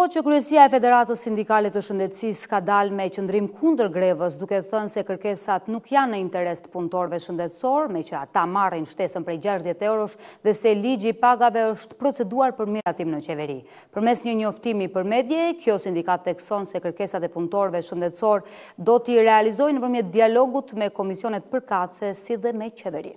Shohët që Kryesia e Federatës Sindikale të Shëndetsis ka dal me qëndrim kundër grevës duke thënë se kërkesat nuk janë në interes të punëtorve shëndetsor, me që ata marrin shtesën prej 60 eurosh dhe se ligji pagave është proceduar për miratim në qeveri. Për mes një njoftimi për medje, kjo sindikat të ekson se kërkesat e punëtorve shëndetsor do t'i realizojnë në përmjet dialogut me komisionet përkace si dhe me qeveri.